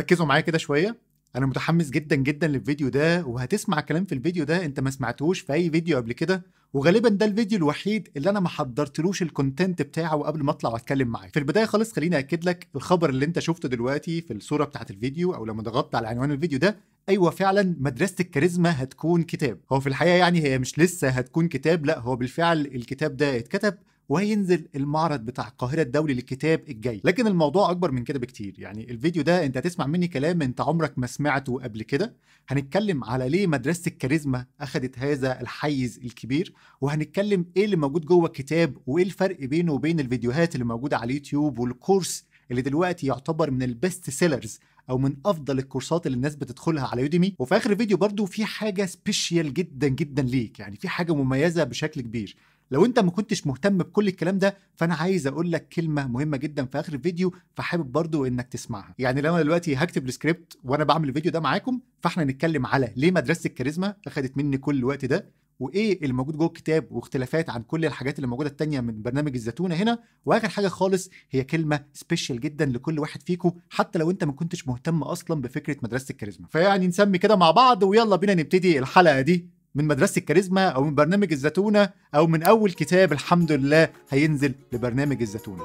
ركزوا معايا كده شويه انا متحمس جدا جدا للفيديو ده وهتسمع كلام في الفيديو ده انت ما سمعتهوش في اي فيديو قبل كده وغالبا ده الفيديو الوحيد اللي انا ما حضرتلوش الكونتنت بتاعه قبل ما اطلع واتكلم معاك في البدايه خالص خليني اكد لك الخبر اللي انت شفته دلوقتي في الصوره بتاعه الفيديو او لما ضغطت على عنوان الفيديو ده ايوه فعلا مدرسه الكاريزما هتكون كتاب هو في الحقيقه يعني هي مش لسه هتكون كتاب لا هو بالفعل الكتاب ده اتكتب وهينزل المعرض بتاع القاهره الدولي للكتاب الجاي لكن الموضوع اكبر من كده بكتير يعني الفيديو ده انت هتسمع مني كلام انت عمرك ما سمعته قبل كده هنتكلم على ليه مدرسه الكاريزما اخذت هذا الحيز الكبير وهنتكلم ايه اللي موجود جوه الكتاب وايه الفرق بينه وبين الفيديوهات اللي موجوده على اليوتيوب والكورس اللي دلوقتي يعتبر من البيست سيلرز او من افضل الكورسات اللي الناس بتدخلها على يوديمي وفي اخر الفيديو برضو في حاجه سبيشيال جدا جدا ليك يعني في حاجه مميزه بشكل كبير لو انت ما كنتش مهتم بكل الكلام ده فانا عايز اقول لك كلمه مهمه جدا في اخر الفيديو فحابب برضو انك تسمعها يعني لو انا دلوقتي هكتب السكريبت وانا بعمل الفيديو ده معاكم فاحنا هنتكلم على ليه مدرسه الكاريزما اخذت مني كل الوقت ده وايه اللي موجود جوه الكتاب واختلافات عن كل الحاجات اللي موجوده التانية من برنامج الزتونه هنا واخر حاجه خالص هي كلمه سبيشال جدا لكل واحد فيكم حتى لو انت ما كنتش مهتم اصلا بفكره مدرسه الكاريزما فيعني نسمي كده مع بعض ويلا بينا نبتدي الحلقه دي من مدرسه الكاريزما او من برنامج الزتونه او من اول كتاب الحمد لله هينزل لبرنامج الزتونه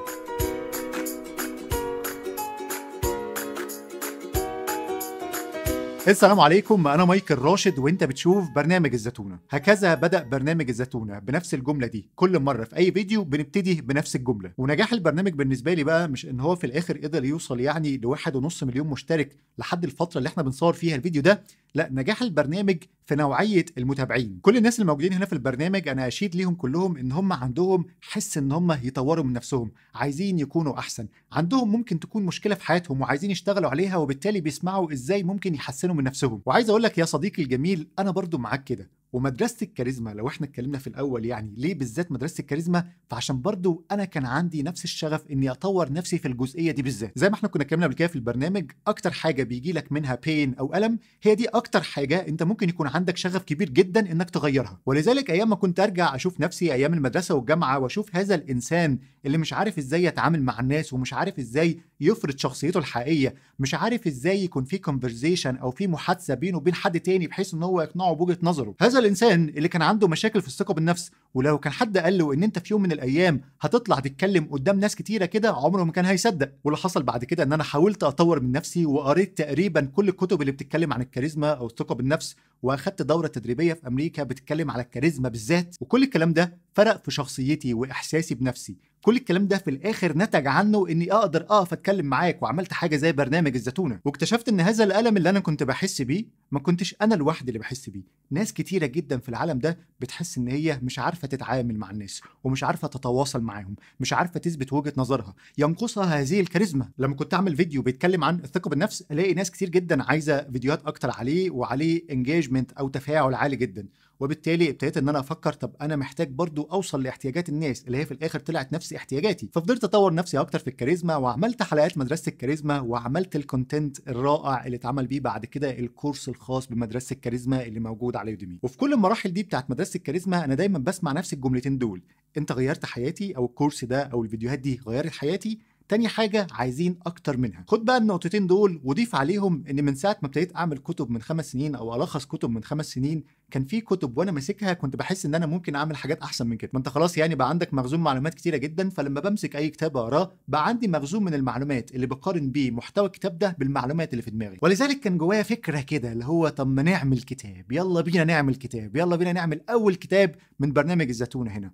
السلام عليكم انا مايكل راشد وانت بتشوف برنامج الزتونه هكذا بدا برنامج الزتونه بنفس الجمله دي كل مره في اي فيديو بنبتدي بنفس الجمله ونجاح البرنامج بالنسبه لي بقى مش ان هو في الاخر قدر يوصل يعني لواحد ونص مليون مشترك لحد الفتره اللي احنا بنصور فيها الفيديو ده لا نجاح البرنامج في نوعيه المتابعين كل الناس الموجودين هنا في البرنامج انا اشيد ليهم كلهم ان هم عندهم حس ان هم يطوروا من نفسهم عايزين يكونوا احسن عندهم ممكن تكون مشكله في حياتهم وعايزين يشتغلوا عليها وبالتالي بيسمعوا ازاي ممكن يحسنوا من نفسهم وعايز اقول لك يا صديقي الجميل انا برضو معاك كده ومدرسه الكاريزما لو احنا اتكلمنا في الاول يعني ليه بالذات مدرسه الكاريزما فعشان برضو انا كان عندي نفس الشغف اني اطور نفسي في الجزئيه دي بالذات زي ما احنا كنا اتكلمنا قبل كده في البرنامج اكتر حاجه بيجي لك منها بين او الم هي دي اكتر حاجه انت ممكن يكون عندك شغف كبير جدا انك تغيرها ولذلك ايام ما كنت ارجع اشوف نفسي ايام المدرسه والجامعه واشوف هذا الانسان اللي مش عارف ازاي يتعامل مع الناس ومش عارف ازاي يفرض شخصيته الحقيقيه مش عارف ازاي يكون في كونفرزيشن او في محادثه بينه وبين حد تاني بحيث ان هو يقنعه بوجهه نظره هذا الانسان اللي كان عنده مشاكل في الثقه بالنفس ولو كان حد قال له ان انت في يوم من الايام هتطلع تتكلم قدام ناس كتيره كده عمره ما كان هيصدق واللي حصل بعد كده ان انا حاولت اطور من نفسي وقريت تقريبا كل الكتب اللي بتتكلم عن الكاريزما او الثقه بالنفس واخدت دوره تدريبيه في امريكا بتتكلم على الكاريزما بالذات وكل الكلام ده فرق في شخصيتي واحساسي بنفسي كل الكلام ده في الاخر نتج عنه اني اقدر اقف اتكلم معاك وعملت حاجه زي برنامج الزتونه واكتشفت ان هذا الالم اللي انا كنت بحس بيه ما كنتش انا لوحدي اللي بحس بيه ناس كتيره جدا في العالم ده بتحس ان هي مش عارفه تتعامل مع الناس ومش عارفه تتواصل معاهم مش عارفه تثبت وجهه نظرها ينقصها هذه الكاريزما لما كنت اعمل فيديو بيتكلم عن الثقه بالنفس الاقي ناس كتير جدا عايزه فيديوهات اكتر عليه وعليه انجيجمنت او تفاعل عالي جدا وبالتالي ابتديت ان انا افكر طب انا محتاج برضو اوصل لاحتياجات الناس اللي هي في الاخر طلعت نفس احتياجاتي ففضلت اطور نفسي اكتر في الكاريزما وعملت حلقات مدرسه الكاريزما وعملت الكونتنت الرائع اللي اتعمل بيه بعد كده الكورس الخاص بمدرسه الكاريزما اللي موجود على يوديمي وفي كل المراحل دي بتاعت مدرسه الكاريزما انا دايما بسمع نفس الجملتين دول انت غيرت حياتي او الكورس ده او الفيديوهات دي غيرت حياتي تاني حاجه عايزين اكتر منها خد بقى النقطتين دول وضيف عليهم ان من ساعه ما ابتديت اعمل كتب من خمس سنين او الخص كتب من خمس سنين كان في كتب وانا ماسكها كنت بحس ان انا ممكن اعمل حاجات احسن من كده ما انت خلاص يعني بقى عندك مخزون معلومات كتيره جدا فلما بمسك اي كتاب اقراه بقى عندي مخزون من المعلومات اللي بقارن بيه محتوى الكتاب ده بالمعلومات اللي في دماغي ولذلك كان جوايا فكره كده اللي هو طب ما نعمل كتاب يلا بينا نعمل كتاب يلا بينا نعمل اول كتاب من برنامج الزتونه هنا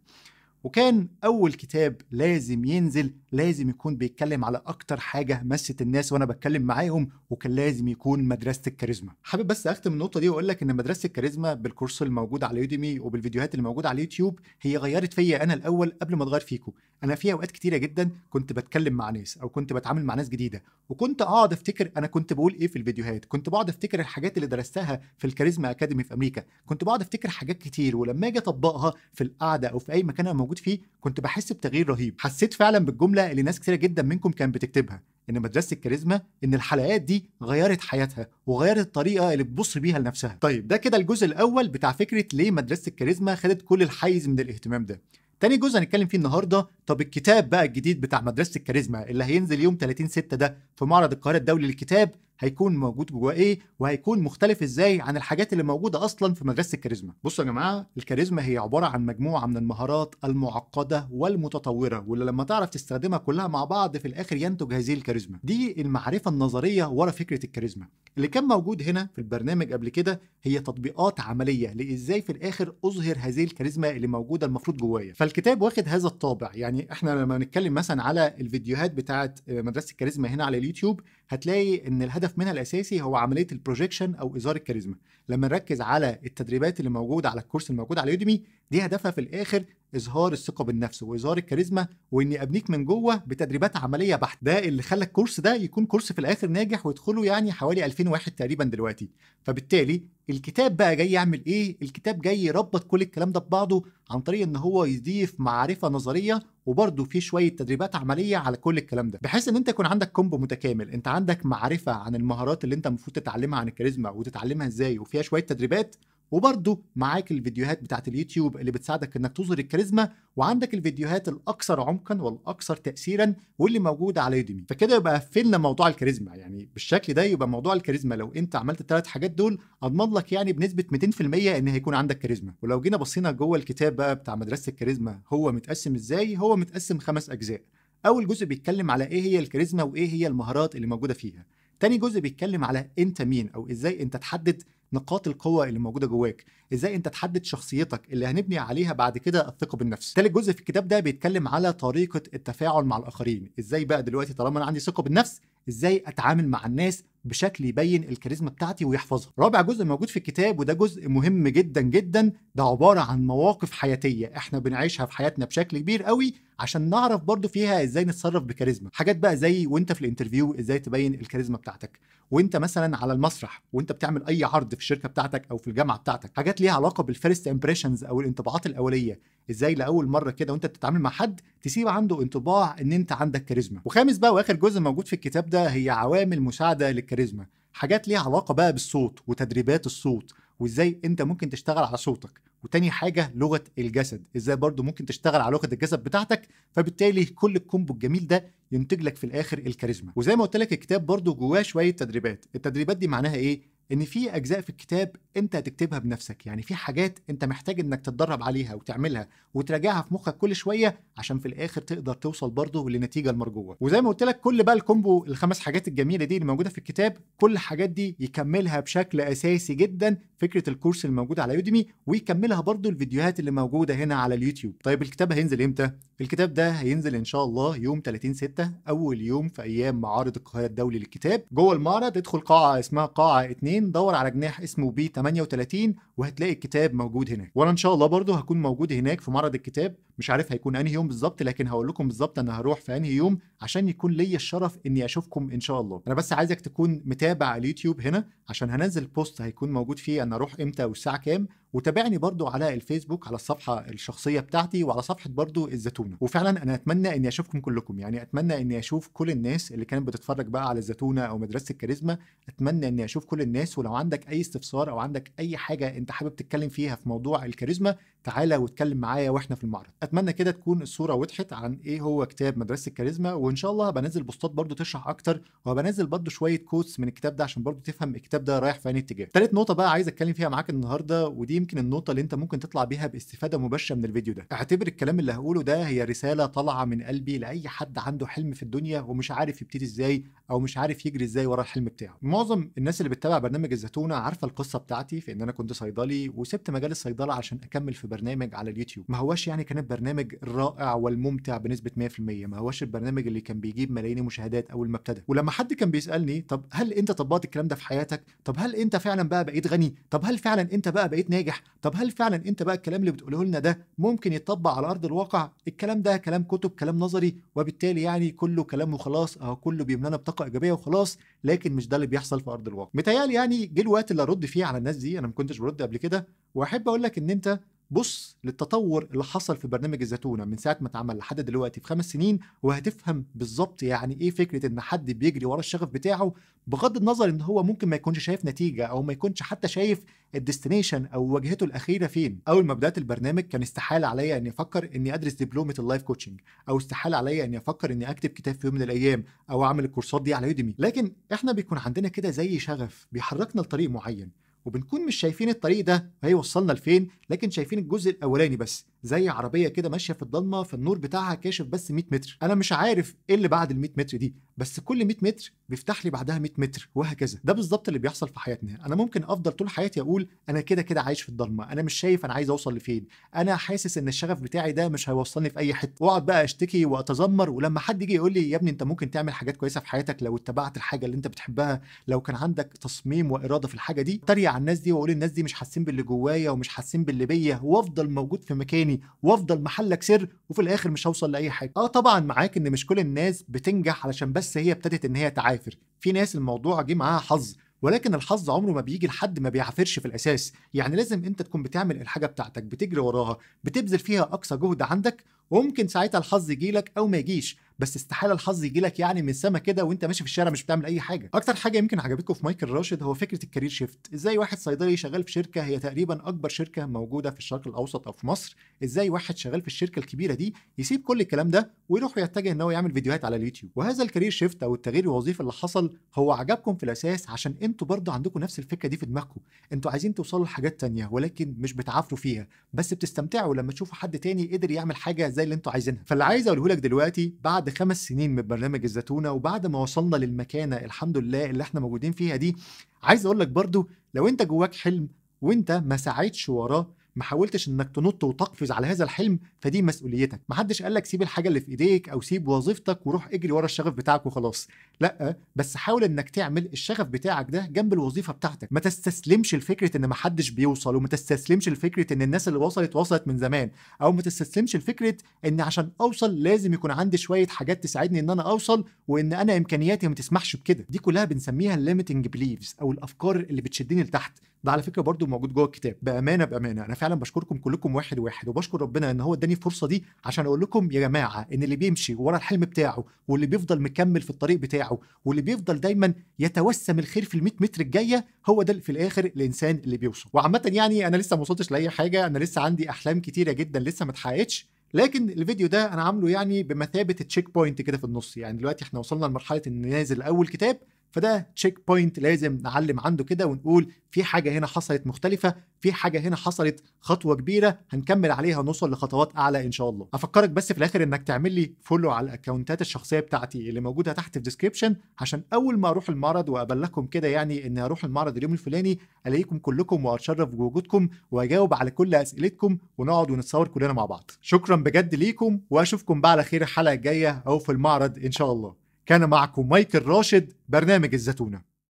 وكان أول كتاب لازم ينزل لازم يكون بيتكلم على أكتر حاجة مست الناس وأنا بتكلم معاهم وكان لازم يكون مدرسة الكاريزما. حابب بس أختم النقطة دي وأقول لك إن مدرسة الكاريزما بالكورس الموجود على يوديمي وبالفيديوهات اللي موجودة على اليوتيوب هي غيرت فيا أنا الأول قبل ما تغير فيكم. انا في اوقات كتيره جدا كنت بتكلم مع ناس او كنت بتعامل مع ناس جديده وكنت اقعد افتكر انا كنت بقول ايه في الفيديوهات كنت بقعد افتكر الحاجات اللي درستها في الكاريزما اكاديمي في امريكا كنت بقعد افتكر حاجات كتير ولما اجي اطبقها في القعده او في اي مكان انا موجود فيه كنت بحس بتغيير رهيب حسيت فعلا بالجمله اللي ناس كتيره جدا منكم كانت بتكتبها ان مدرسه الكاريزما ان الحلقات دي غيرت حياتها وغيرت الطريقه اللي بتبص بيها لنفسها طيب ده كده الجزء الاول بتاع فكره ليه مدرسه الكاريزما خدت كل الحيز من الاهتمام ده تاني جزء هنتكلم فيه النهارده طب الكتاب بقى الجديد بتاع مدرسه الكاريزما اللي هينزل يوم 30 6 ده في معرض القاهره الدولي للكتاب هيكون موجود جواه ايه وهيكون مختلف ازاي عن الحاجات اللي موجوده اصلا في مدرسه الكاريزما بصوا يا جماعه الكاريزما هي عباره عن مجموعه من المهارات المعقده والمتطوره واللي لما تعرف تستخدمها كلها مع بعض في الاخر ينتج هذه الكاريزما دي المعرفه النظريه ورا فكره الكاريزما اللي كان موجود هنا في البرنامج قبل كده هي تطبيقات عمليه لازاي في الاخر اظهر هذه الكاريزما اللي موجوده المفروض جوايا فالكتاب واخد هذا الطابع يعني احنا لما نتكلم مثلا على الفيديوهات بتاعه مدرسه الكاريزما هنا على اليوتيوب هتلاقي ان الهدف منها الاساسي هو عمليه البروجيكشن او ازار الكاريزما لما نركز على التدريبات اللي موجوده على الكورس الموجود على يوديمي دي هدفها في الاخر اظهار الثقه بالنفس واظهار الكاريزما واني ابنيك من جوه بتدريبات عمليه بحت ده اللي خلى الكورس ده يكون كورس في الاخر ناجح ويدخله يعني حوالي 2000 واحد تقريبا دلوقتي فبالتالي الكتاب بقى جاي يعمل ايه الكتاب جاي يربط كل الكلام ده ببعضه عن طريق ان هو يضيف معرفه نظريه وبرده في شويه تدريبات عمليه على كل الكلام ده بحيث ان انت يكون عندك كومبو متكامل انت عندك معرفه عن المهارات اللي انت المفروض تتعلمها عن الكاريزما وتتعلمها ازاي وفيها شويه تدريبات وبرضه معاك الفيديوهات بتاعت اليوتيوب اللي بتساعدك انك تظهر الكاريزما وعندك الفيديوهات الاكثر عمقا والاكثر تاثيرا واللي موجوده على يوديمي فكده يبقى قفلنا موضوع الكاريزما يعني بالشكل ده يبقى موضوع الكاريزما لو انت عملت الثلاث حاجات دول اضمن لك يعني بنسبه 200% ان هيكون عندك كاريزما ولو جينا بصينا جوه الكتاب بقى بتاع مدرسه الكاريزما هو متقسم ازاي هو متقسم خمس اجزاء اول جزء بيتكلم على ايه هي الكاريزما وايه هي المهارات اللي موجوده فيها تاني جزء بيتكلم على انت مين او ازاي انت تحدد نقاط القوه اللي موجوده جواك ازاي انت تحدد شخصيتك اللي هنبني عليها بعد كده الثقه بالنفس تالت جزء في الكتاب ده بيتكلم على طريقه التفاعل مع الاخرين ازاي بقى دلوقتي طالما انا عندي ثقه بالنفس ازاي اتعامل مع الناس بشكل يبين الكاريزما بتاعتي ويحفظها. رابع جزء موجود في الكتاب وده جزء مهم جدا جدا ده عباره عن مواقف حياتيه احنا بنعيشها في حياتنا بشكل كبير قوي عشان نعرف برضو فيها ازاي نتصرف بكاريزما، حاجات بقى زي وانت في الانترفيو ازاي تبين الكاريزما بتاعتك، وانت مثلا على المسرح وانت بتعمل اي عرض في الشركه بتاعتك او في الجامعه بتاعتك، حاجات ليها علاقه بالفيرست امبريشنز او الانطباعات الاوليه، ازاي لاول مره كده وانت بتتعامل مع حد تسيب عنده انطباع ان انت عندك كاريزما وخامس بقى واخر جزء موجود في الكتاب ده هي عوامل مساعده للكاريزما حاجات ليها علاقه بقى بالصوت وتدريبات الصوت وازاي انت ممكن تشتغل على صوتك وتاني حاجه لغه الجسد ازاي برضو ممكن تشتغل على لغه الجسد بتاعتك فبالتالي كل الكومبو الجميل ده ينتج لك في الاخر الكاريزما وزي ما قلت لك الكتاب برضو جواه شويه تدريبات التدريبات دي معناها ايه ان في اجزاء في الكتاب انت هتكتبها بنفسك يعني في حاجات انت محتاج انك تتدرب عليها وتعملها وتراجعها في مخك كل شويه عشان في الاخر تقدر توصل برضه للنتيجه المرجوه وزي ما قلت لك كل بقى الكومبو الخمس حاجات الجميله دي اللي موجوده في الكتاب كل الحاجات دي يكملها بشكل اساسي جدا فكره الكورس الموجود على يوديمي ويكملها برضه الفيديوهات اللي موجوده هنا على اليوتيوب طيب الكتاب هينزل امتى الكتاب ده هينزل ان شاء الله يوم 30 6 اول يوم في ايام معارض القاهره الدولي للكتاب جوه المعرض ادخل قاعه اسمها قاعه 2 دور على جناح اسمه بي 38 وهتلاقي الكتاب موجود هناك وانا ان شاء الله برضو هكون موجود هناك في معرض الكتاب مش عارف هيكون انهي يوم بالظبط لكن هقول لكم بالظبط انا هروح في انهي يوم عشان يكون ليا الشرف اني اشوفكم ان شاء الله انا بس عايزك تكون متابع على اليوتيوب هنا عشان هنزل بوست هيكون موجود فيه انا اروح امتى والساعه كام وتابعني برضو على الفيسبوك على الصفحة الشخصية بتاعتي وعلى صفحة برضو الزتونة وفعلا أنا أتمنى أني أشوفكم كلكم يعني أتمنى أني أشوف كل الناس اللي كانت بتتفرج بقى على الزتونة أو مدرسة الكاريزما أتمنى أني أشوف كل الناس ولو عندك أي استفسار أو عندك أي حاجة أنت حابب تتكلم فيها في موضوع الكاريزما تعالى واتكلم معايا واحنا في المعرض اتمنى كده تكون الصوره وضحت عن ايه هو كتاب مدرسه الكاريزما وان شاء الله بنزل بوستات برضو تشرح اكتر وبنزل برضو شويه كوتس من الكتاب ده عشان برضو تفهم الكتاب ده رايح في اي اتجاه تالت نقطه بقى عايز اتكلم فيها معاك النهارده ودي يمكن النقطه اللي انت ممكن تطلع بيها باستفاده مباشره من الفيديو ده اعتبر الكلام اللي هقوله ده هي رساله طالعه من قلبي لاي حد عنده حلم في الدنيا ومش عارف يبتدي ازاي او مش عارف يجري ازاي ورا الحلم بتاعه معظم الناس اللي بتتابع برنامج الزتونه عارفه القصه بتاعتي في ان انا كنت صيدلي وسبت مجال الصيدله عشان اكمل في برنامج على اليوتيوب ما هواش يعني كان البرنامج الرائع والممتع بنسبه 100% ما هواش البرنامج اللي كان بيجيب ملايين المشاهدات اول ما ابتدى ولما حد كان بيسالني طب هل انت طبقت الكلام ده في حياتك طب هل انت فعلا بقى بقيت غني طب هل فعلا انت بقى بقيت ناجح طب هل فعلا انت بقى الكلام اللي بتقوله لنا ده ممكن يتطبق على ارض الواقع الكلام ده كلام كتب كلام نظري وبالتالي يعني كله كلام وخلاص اهو كله بيملانا بطاقه ايجابيه وخلاص لكن مش ده اللي بيحصل في ارض الواقع متهيألي يعني جه الوقت اللي ارد فيه على الناس دي انا ما كنتش برد قبل كده واحب اقول لك ان انت بص للتطور اللي حصل في برنامج الزتونه من ساعه ما اتعمل لحد دلوقتي في خمس سنين وهتفهم بالظبط يعني ايه فكره ان حد بيجري ورا الشغف بتاعه بغض النظر ان هو ممكن ما يكونش شايف نتيجه او ما يكونش حتى شايف الديستنيشن او واجهته الاخيره فين اول ما بدات البرنامج كان استحاله عليا اني افكر اني ادرس دبلومه اللايف كوتشنج او استحاله عليا اني افكر اني اكتب كتاب في يوم من الايام او اعمل الكورسات دي على يوديمي لكن احنا بيكون عندنا كده زي شغف بيحركنا لطريق معين وبنكون مش شايفين الطريق ده هيوصلنا لفين لكن شايفين الجزء الاولاني بس زي عربيه كده ماشيه في الضلمه فالنور بتاعها كاشف بس 100 متر انا مش عارف ايه اللي بعد ال 100 متر دي بس كل 100 متر بيفتح لي بعدها 100 متر وهكذا ده بالظبط اللي بيحصل في حياتنا انا ممكن افضل طول حياتي اقول انا كده كده عايش في الضلمه انا مش شايف انا عايز اوصل لفين انا حاسس ان الشغف بتاعي ده مش هيوصلني في اي حته واقعد بقى اشتكي واتذمر ولما حد يجي يقول لي يا ابني انت ممكن تعمل حاجات كويسه في حياتك لو اتبعت الحاجه اللي انت بتحبها لو كان عندك تصميم واراده في الحاجه دي اتريق على الناس دي واقول الناس دي مش حاسين باللي جوايا ومش حاسين باللي بيا وافضل موجود في مكان تاني وافضل محلك سر وفي الاخر مش هوصل لاي حاجه اه طبعا معاك ان مش كل الناس بتنجح علشان بس هي ابتدت ان هي تعافر في ناس الموضوع جه معاها حظ ولكن الحظ عمره ما بيجي لحد ما بيعافرش في الاساس يعني لازم انت تكون بتعمل الحاجه بتاعتك بتجري وراها بتبذل فيها اقصى جهد عندك وممكن ساعتها الحظ يجيلك او ما يجيش بس استحاله الحظ يجي لك يعني من السما كده وانت ماشي في الشارع مش بتعمل اي حاجه اكتر حاجه يمكن عجبتكم في مايكل راشد هو فكره الكارير شيفت ازاي واحد صيدلي شغال في شركه هي تقريبا اكبر شركه موجوده في الشرق الاوسط او في مصر ازاي واحد شغال في الشركه الكبيره دي يسيب كل الكلام ده ويروح يتجه ان هو يعمل فيديوهات على اليوتيوب وهذا الكارير شيفت او التغيير الوظيفي اللي حصل هو عجبكم في الاساس عشان انتوا برضه عندكم نفس الفكره دي في دماغكم انتوا عايزين توصلوا لحاجات تانية ولكن مش بتعافروا فيها بس بتستمتعوا لما تشوفوا حد تاني قدر يعمل حاجه زي اللي انتوا عايزينها فاللي عايز اقوله لك دلوقتي بعد خمس سنين من برنامج الزتونه وبعد ما وصلنا للمكانه الحمد لله اللي احنا موجودين فيها دي عايز اقول لك برضو لو انت جواك حلم وانت ما سعيتش وراه ما حاولتش انك تنط وتقفز على هذا الحلم فدي مسؤوليتك ما حدش قال لك سيب الحاجه اللي في ايديك او سيب وظيفتك وروح اجري ورا الشغف بتاعك وخلاص لا بس حاول انك تعمل الشغف بتاعك ده جنب الوظيفه بتاعتك ما تستسلمش لفكره ان ما حدش بيوصل وما تستسلمش لفكره ان الناس اللي وصلت وصلت من زمان او ما تستسلمش لفكره ان عشان اوصل لازم يكون عندي شويه حاجات تساعدني ان انا اوصل وان انا امكانياتي ما تسمحش بكده دي كلها بنسميها الليمتنج بليفز او الافكار اللي بتشدني لتحت ده على فكره برضو موجود جوه الكتاب بامانه بامانه انا فعلا بشكركم كلكم واحد واحد وبشكر ربنا ان هو اداني الفرصه دي عشان اقول لكم يا جماعه ان اللي بيمشي ورا الحلم بتاعه واللي بيفضل مكمل في الطريق بتاعه واللي بيفضل دايما يتوسم الخير في ال 100 متر الجايه هو ده في الاخر الانسان اللي بيوصل وعامه يعني انا لسه ما وصلتش لاي حاجه انا لسه عندي احلام كتيره جدا لسه ما اتحققتش لكن الفيديو ده انا عامله يعني بمثابه تشيك بوينت كده في النص يعني دلوقتي احنا وصلنا لمرحله ان نازل اول كتاب فده تشيك بوينت لازم نعلم عنده كده ونقول في حاجه هنا حصلت مختلفه في حاجه هنا حصلت خطوه كبيره هنكمل عليها ونوصل لخطوات اعلى ان شاء الله افكرك بس في الاخر انك تعمل لي فولو على الاكونتات الشخصيه بتاعتي اللي موجوده تحت في الديسكربشن عشان اول ما اروح المعرض وابلغكم كده يعني ان أروح المعرض اليوم الفلاني الاقيكم كلكم واتشرف بوجودكم واجاوب على كل اسئلتكم ونقعد ونتصور كلنا مع بعض شكرا بجد ليكم واشوفكم بقى على خير الحلقه الجايه او في المعرض ان شاء الله كان معكم مايكل راشد برنامج الزتونه